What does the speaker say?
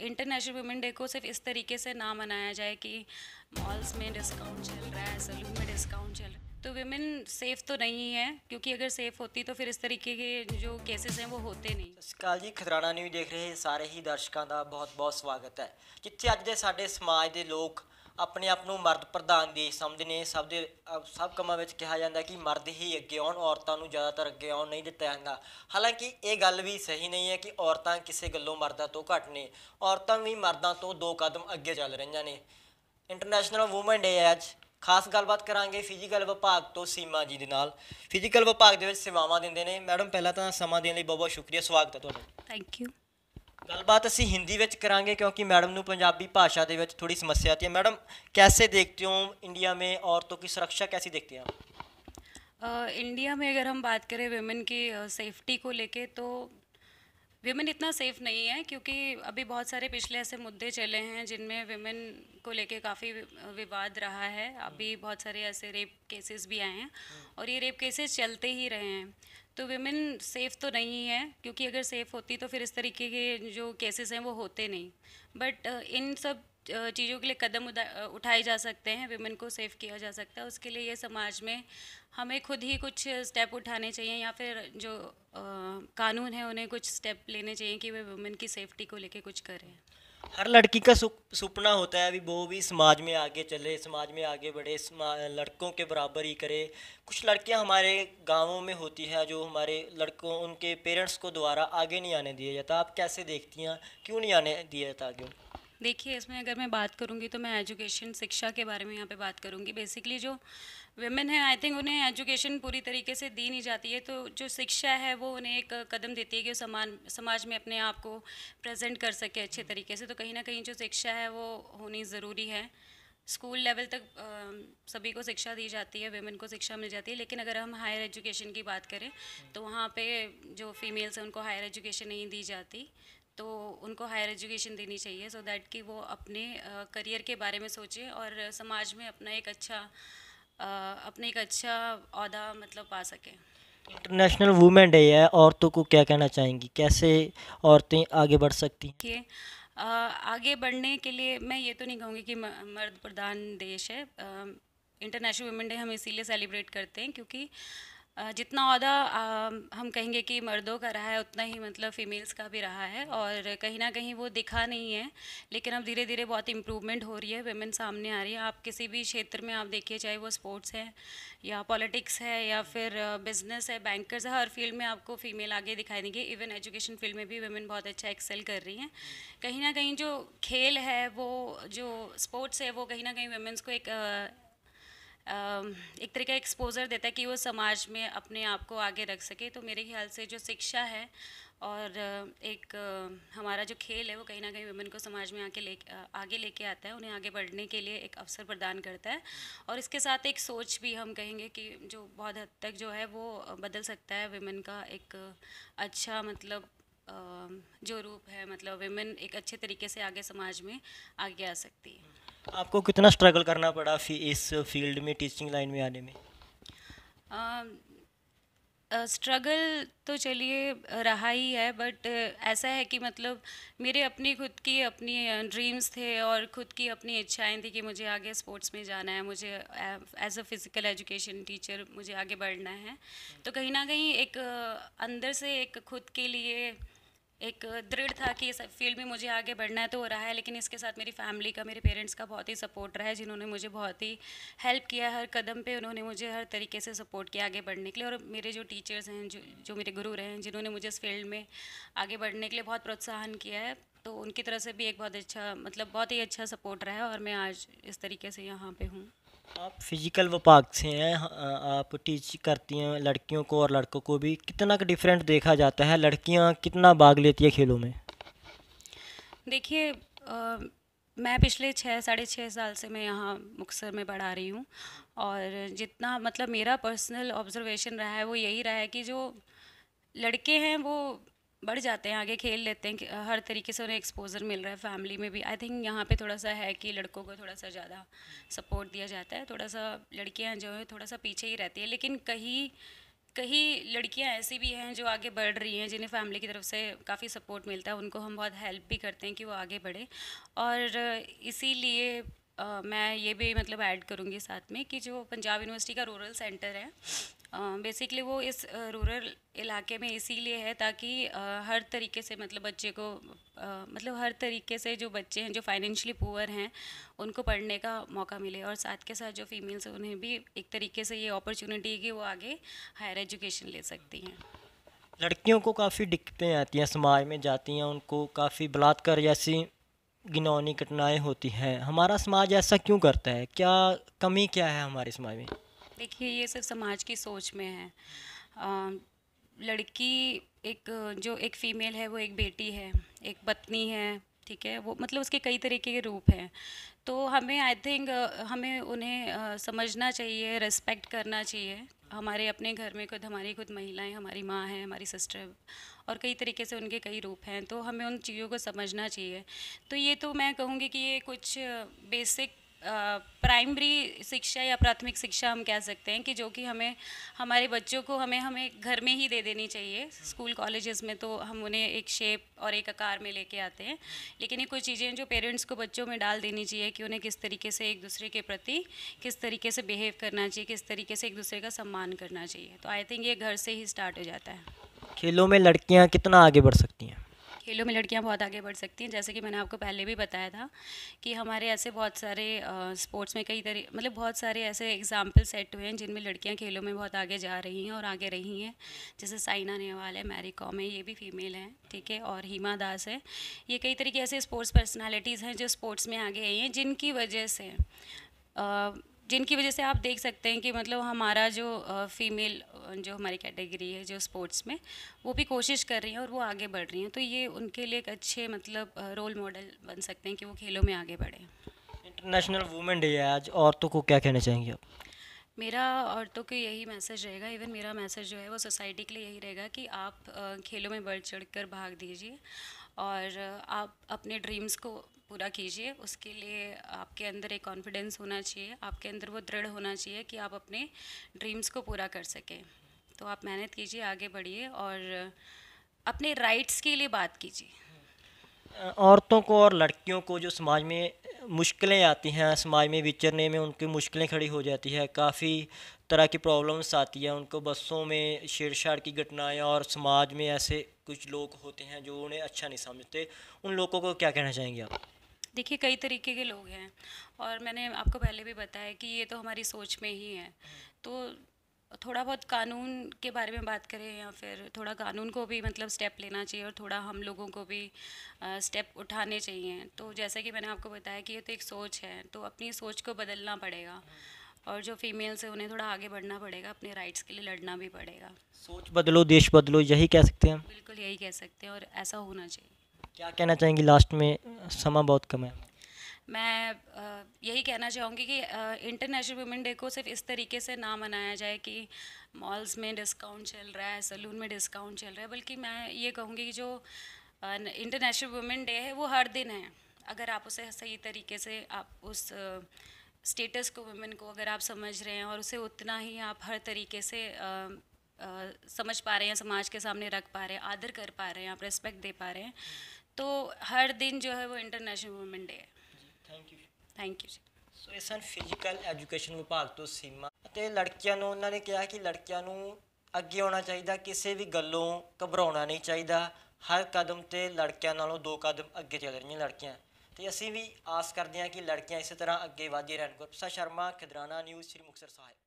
international women day को सिर्फ इस तरीके से ना मनाया जाए कि मॉल्स में डिस्काउंट चल रहा है सलून में डिस्काउंट चल रहा है तो वेमेन सेफ़ तो नहीं है क्योंकि अगर सेफ़ होती तो फिर इस तरीके के जो केसेस हैं वो होते नहीं सत्या जी ਖਤਰਾਣਾ न्यूज देख रहे सारे ही दर्शकों का बहुत बहुत स्वागत है ਜਿੱਥੇ ਅੱਜ समाज के लोग ਆਪਣੇ ਆਪ ਨੂੰ ਮਰਦ ਪ੍ਰਧਾਨ ਦੇਸ਼ ਸਮਝਦੇ ਨੇ ਸਭ ਦੇ ਸਭ ਕੰਮਾਂ ਵਿੱਚ ਕਿਹਾ ਜਾਂਦਾ ਕਿ ਮਰਦ ਹੀ ਅੱਗੇ ਆਉਣ ਔਰਤਾਂ ਨੂੰ ਜ਼ਿਆਦਾਤਰ ਅੱਗੇ ਆਉਣ ਨਹੀਂ ਦਿੱਤਾ ਜਾਂਦਾ ਹਾਲਾਂਕਿ ਇਹ ਗੱਲ ਵੀ ਸਹੀ ਨਹੀਂ ਹੈ ਕਿ ਔਰਤਾਂ ਕਿਸੇ ਗੱਲੋਂ ਮਰਦਾਂ ਤੋਂ ਘੱਟ ਨੇ ਔਰਤਾਂ ਵੀ ਮਰਦਾਂ ਤੋਂ ਦੋ ਕਦਮ ਅੱਗੇ ਚੱਲ ਰਹੀਆਂ ਨੇ ਇੰਟਰਨੈਸ਼ਨਲ ਔਮਨ ਡੇ ਹੈ ਅੱਜ ਖਾਸ ਗੱਲਬਾਤ ਕਰਾਂਗੇ ਫਿਜ਼ੀਕਲ ਵਿਭਾਗ ਤੋਂ ਸੀਮਾ ਜੀ ਦੇ ਨਾਲ ਫਿਜ਼ੀਕਲ ਵਿਭਾਗ ਦੇ ਵਿੱਚ ਸੇਵਾਵਾਂ ਦਿੰਦੇ ਨੇ ਮੈਡਮ ਪਹਿਲਾਂ ਤਾਂ ਸਮਾਂ ਦੇਣ ਲਈ ਬਹੁਤ ਬਹੁਤ ਸ਼ੁਕਰੀਆ ਸਵਾਗਤ ਹੈ ਤੁਹਾਡਾ ਥੈਂਕ ਯੂ गलबात ਅਸੀਂ हिंदी ਵਿੱਚ ਕਰਾਂਗੇ ਕਿਉਂਕਿ ਮੈਡਮ ਨੂੰ ਪੰਜਾਬੀ ਭਾਸ਼ਾ ਦੇ ਵਿੱਚ ਥੋੜੀ ਸਮੱਸਿਆ ਆਤੀ ਹੈ देखते हो इंडिया में औरतों की सुरक्षा कैसी देखते हैं आप इंडिया में अगर हम बात करें वेमेन की सेफ्टी को लेके तो वेमेन इतना सेफ नहीं है क्योंकि अभी बहुत सारे पिछले ऐसे मुद्दे चले हैं जिनमें वेमेन को लेके काफ़ी विवाद रहा है अभी बहुत सारे ऐसे रेप केसेस भी आए हैं और ये रेप केसेस चलते ही रहे हैं तो वेमेन सेफ़ तो नहीं है क्योंकि अगर सेफ़ होती तो फिर इस तरीके के जो केसेस हैं वो होते नहीं बट uh, इन सब uh, चीज़ों के लिए कदम uh, उठाए जा सकते हैं वेमेन को सेफ़ किया जा सकता है उसके लिए ये समाज में हमें खुद ही कुछ स्टेप उठाने चाहिए या फिर जो आ, कानून है उन्हें कुछ स्टेप लेने चाहिए कि वे वेमेन की सेफ्टी को लेके कुछ करें हर लड़की का सपना होता है अभी वो भी समाज में आगे चले समाज में आगे बढ़े लड़कों के बराबर ही करे कुछ लड़कियां हमारे गांवों में होती हैं जो हमारे लड़कों उनके पेरेंट्स को द्वारा आगे नहीं आने दिया जाता आप कैसे देखती हैं क्यों नहीं आने दिया जाता आगे देखिए इसमें अगर मैं बात करूँगी तो मैं एजुकेशन शिक्षा के बारे में यहाँ पे बात करूँगी बेसिकली जो वेमेन है आई थिंक उन्हें एजुकेशन पूरी तरीके से दी नहीं जाती है तो जो शिक्षा है वो उन्हें एक कदम देती है कि वो समान समाज में अपने आप को प्रेजेंट कर सके अच्छे तरीके से तो कहीं ना कहीं जो शिक्षा है वो होनी ज़रूरी है स्कूल लेवल तक आ, सभी को शिक्षा दी जाती है वेमेन को शिक्षा मिल जाती है लेकिन अगर हम हायर एजुकेशन की बात करें तो वहाँ पे जो फीमेल्स हैं उनको हायर एजुकेशन नहीं दी जाती तो उनको हायर एजुकेशन देनी चाहिए सो so दैट कि वो अपने करियर के बारे में सोचें और समाज में अपना एक अच्छा अपने एक अच्छा अहदा मतलब पा सकें इंटरनेशनल वूमेन डे है औरतों को क्या कहना चाहेंगी कैसे औरतें आगे बढ़ सकती हैं आगे बढ़ने के लिए मैं ये तो नहीं कहूँगी कि मर्द प्रधान देश है इंटरनेशनल वुमेन डे हम इसीलिए सेलिब्रेट करते हैं क्योंकि जितना अहदा हम कहेंगे कि मर्दों का रहा है उतना ही मतलब फीमेल्स का भी रहा है और कहीं ना कहीं वो दिखा नहीं है लेकिन अब धीरे धीरे बहुत इम्प्रूवमेंट हो रही है वेमेन सामने आ रही है आप किसी भी क्षेत्र में आप देखिए चाहे वो स्पोर्ट्स है या पॉलिटिक्स है या फिर बिजनेस है बैंकर्स है हर फील्ड में आपको फीमेल आगे दिखाई देंगे इवन एजुकेशन फील्ड में भी वेमेन बहुत अच्छा एक्सेल कर रही हैं कहीं ना कहीं जो खेल है वो जो स्पोर्ट्स है वो कहीं ना कहीं वेमेंस को एक एक तरीका का एक्सपोजर देता है कि वो समाज में अपने आप को आगे रख सके तो मेरे ख्याल से जो शिक्षा है और एक हमारा जो खेल है वो कहीं ना कहीं वुमेन को समाज में आके ले आगे लेके आता है उन्हें आगे बढ़ने के लिए एक अवसर प्रदान करता है और इसके साथ एक सोच भी हम कहेंगे कि जो बहुत हद तक जो है वो बदल सकता है वुमेन का एक अच्छा मतलब जो रूप है मतलब वेमेन एक अच्छे तरीके से आगे समाज में आगे आ सकती है आपको कितना स्ट्रगल करना पड़ा फी, इस फील्ड में टीचिंग लाइन में आने में स्ट्रगल तो चलिए रहा ही है बट ऐसा है कि मतलब मेरे अपनी खुद की अपनी ड्रीम्स थे और खुद की अपनी इच्छाएं थी कि मुझे आगे स्पोर्ट्स में जाना है मुझे as a physical education teacher मुझे आगे बढ़ना है तो कहीं ना कहीं एक अंदर से एक खुद के लिए एक दृढ़ था कि इस फील्ड में मुझे आगे बढ़ना है तो हो रहा है लेकिन इसके साथ मेरी फैमिली का मेरे पेरेंट्स का बहुत ही सपोर्ट रहा है जिन्होंने मुझे बहुत ही हेल्प किया हर कदम पे उन्होंने मुझे हर तरीके से सपोर्ट किया आगे बढ़ने के लिए और मेरे जो टीचर्स हैं जो जो मेरे गुरु रहे हैं जिन्होंने मुझे इस फील्ड में आगे बढ़ने के लिए बहुत प्रोत्साहन किया है तो उनकी तरफ से भी एक बहुत अच्छा मतलब बहुत ही अच्छा सपोर्ट रहा है और मैं आज इस तरीके से यहाँ पर हूँ आप फिजिकल विभाग से हैं आप टीच करती हैं लड़कियों को और लड़कों को भी कितना का डिफरेंट देखा जाता है लड़कियां कितना भाग लेती है खेलों में देखिए मैं पिछले छः साढ़े छः साल से मैं यहाँ मुक्सर में पढ़ा रही हूँ और जितना मतलब मेरा पर्सनल ऑब्जर्वेशन रहा है वो यही रहा है कि जो लड़के हैं वो बढ़ जाते हैं आगे खेल लेते हैं हर तरीके से उन्हें एक्सपोजर मिल रहा है फैमिली में भी आई थिंक यहाँ पे थोड़ा सा है कि लड़कों को थोड़ा सा ज़्यादा सपोर्ट दिया जाता है थोड़ा सा लड़कियाँ जो है थोड़ा सा पीछे ही रहती है लेकिन कहीं कहीं लड़कियाँ ऐसी भी हैं जो आगे बढ़ रही हैं जिन्हें फैमिली की तरफ से काफ़ी सपोर्ट मिलता है उनको हम बहुत हेल्प भी करते हैं कि वो आगे बढ़े और इसीलिए मैं ये भी मतलब ऐड करूँगी साथ में कि जो पंजाब यूनिवर्सिटी का रूरल सेंटर है बेसिकली वो इस रूरल इलाके में इसीलिए है ताकि हर तरीके से मतलब बच्चे को मतलब हर तरीके से जो बच्चे हैं जो फाइनेंशली पुअर हैं उनको पढ़ने का मौका मिले और साथ के साथ जो फीमेल्स हैं उन्हें भी एक तरीके से ये अपॉर्चुनिटी है कि वो आगे हायर एजुकेशन ले सकती हैं लड़कियों को काफ़ी दिक्कतें आती हैं समाज में जाती हैं उनको काफ़ी बलात्कार जैसी घिनौनी घटनाएँ होती हैं हमारा समाज ऐसा क्यों करता है क्या कमी क्या है हमारे समाज में देखिए ये सिर्फ समाज की सोच में है आ, लड़की एक जो एक फ़ीमेल है वो एक बेटी है एक पत्नी है ठीक है वो मतलब उसके कई तरीके के रूप हैं तो हमें आई थिंक हमें उन्हें समझना चाहिए रिस्पेक्ट करना चाहिए हमारे अपने घर में खुद हमारी खुद महिलाएं हमारी माँ हैं हमारी सिस्टर और कई तरीके से उनके कई रूप हैं तो हमें उन चीज़ों को समझना चाहिए तो ये तो मैं कहूँगी कि ये कुछ बेसिक प्राइमरी शिक्षा या प्राथमिक शिक्षा हम कह सकते हैं कि जो कि हमें हमारे बच्चों को हमें हमें घर में ही दे देनी चाहिए स्कूल कॉलेजेस में तो हम उन्हें एक शेप और एक आकार में लेके आते हैं लेकिन ये कुछ चीज़ें जो पेरेंट्स को बच्चों में डाल देनी चाहिए कि उन्हें किस तरीके से एक दूसरे के प्रति किस तरीके से बिहेव करना चाहिए किस तरीके से एक दूसरे का सम्मान करना चाहिए तो आई थिंक ये घर से ही स्टार्ट हो जाता है खेलों में लड़कियाँ कितना आगे बढ़ सकती हैं खेलों में लड़कियां बहुत आगे बढ़ सकती हैं जैसे कि मैंने आपको पहले भी बताया था कि हमारे ऐसे बहुत सारे स्पोर्ट्स में कई तरह मतलब बहुत सारे ऐसे एग्जाम्पल सेट हुए हैं जिनमें लड़कियां खेलों में बहुत आगे जा रही हैं और आगे रही हैं जैसे साइना नेहवाल है मैरी कॉम है ये भी फीमेल हैं ठीक है और हीमा दास है ये कई तरह ऐसे स्पोर्ट्स पर्सनैलिटीज़ हैं जो स्पोर्ट्स में आगे आई हैं जिनकी वजह से जिनकी वजह से आप देख सकते हैं कि मतलब हमारा जो फीमेल जो हमारी कैटेगरी है जो स्पोर्ट्स में वो भी कोशिश कर रही हैं और वो आगे बढ़ रही हैं तो ये उनके लिए एक अच्छे मतलब रोल मॉडल बन सकते हैं कि वो खेलों में आगे बढ़ें इंटरनेशनल वुमेन डे है आज औरतों को क्या कहना चाहेंगे आप मेरा औरतों को यही मैसेज रहेगा इवन मेरा मैसेज जो है वो सोसाइटी के लिए यही रहेगा कि आप खेलों में बढ़ चढ़ कर भाग दीजिए और आप अपने ड्रीम्स को पूरा कीजिए उसके लिए आपके अंदर एक कॉन्फिडेंस होना चाहिए आपके अंदर वो दृढ़ होना चाहिए कि आप अपने ड्रीम्स को पूरा कर सकें तो आप मेहनत कीजिए आगे बढ़िए और अपने राइट्स के लिए बात कीजिए औरतों को और लड़कियों को जो समाज में मुश्किलें आती हैं समाज में विचरने में उनकी मुश्किलें खड़ी हो जाती है काफ़ी तरह की प्रॉब्लम्स आती है उनको बसों में छेड़छाड़ की घटनाएं और समाज में ऐसे कुछ लोग होते हैं जो उन्हें अच्छा नहीं समझते उन लोगों को क्या कहना चाहेंगे आप देखिए कई तरीके के लोग हैं और मैंने आपको पहले भी बताया कि ये तो हमारी सोच में ही है तो थोड़ा बहुत कानून के बारे में बात करें या फिर थोड़ा कानून को भी मतलब स्टेप लेना चाहिए और थोड़ा हम लोगों को भी स्टेप उठाने चाहिए तो जैसा कि मैंने आपको बताया कि ये तो एक सोच है तो अपनी सोच को बदलना पड़ेगा और जो फीमेल्स हैं उन्हें थोड़ा आगे बढ़ना पड़ेगा अपने राइट्स के लिए लड़ना भी पड़ेगा सोच बदलो देश बदलो यही कह सकते हैं बिल्कुल यही कह सकते हैं और ऐसा होना चाहिए क्या कहना चाहेंगी लास्ट में समा बहुत कम है मैं यही कहना चाहूँगी कि इंटरनेशनल वुमेन डे को सिर्फ इस तरीके से ना मनाया जाए कि मॉल्स में डिस्काउंट चल रहा है सलून में डिस्काउंट चल रहा है बल्कि मैं ये कहूँगी कि जो इंटरनेशनल वुमेन डे है वो हर दिन है अगर आप उसे सही तरीके से आप उस स्टेटस को वुमेन को अगर आप समझ रहे हैं और उसे उतना ही आप हर तरीके से आ, आ, समझ पा रहे हैं समाज के सामने रख पा रहे हैं आदर कर पा रहे हैं आप रेस्पेक्ट दे पा रहे हैं तो हर दिन जो है वो इंटरनेशनल वुमेन डे है ਥੈਂਕ ਯੂ ਥੈਂਕ ਯੂ ਜੀ ਸੋ ਇਸ ਹਨ ਫਿਜ਼ੀਕਲ ਐਜੂਕੇਸ਼ਨ ਵਿਭਾਗ ਤੋਂ ਸੀਮਾ ਅਤੇ ਲੜਕੀਆਂ ਨੂੰ ਉਹਨਾਂ ਨੇ ਕਿਹਾ ਕਿ ਲੜਕੀਆਂ ਨੂੰ ਅੱਗੇ ਆਉਣਾ ਚਾਹੀਦਾ ਕਿਸੇ ਵੀ ਗੱਲੋਂ ਘਬਰਾਉਣਾ ਨਹੀਂ ਚਾਹੀਦਾ ਹਰ ਕਦਮ ਤੇ ਲੜਕਿਆਂ ਨਾਲੋਂ ਦੋ ਕਦਮ ਅੱਗੇ ਚੱਲ ਰਹੀਆਂ ਲੜਕੀਆਂ ਤੇ ਅਸੀਂ ਵੀ ਆਸ ਕਰਦੇ ਹਾਂ ਕਿ ਲੜਕੀਆਂ ਇਸੇ ਤਰ੍ਹਾਂ ਅੱਗੇ ਵਧਦੀ ਰਹਿਣ ਗੁਰਪ੍ਰਸਾਦ ਸ਼ਰਮਾ ਖਿਦਰਾਣਾ ਨਿਊਜ਼ ਸ੍ਰੀ ਮੁਕਤਸਰ ਸਾਹਿਬ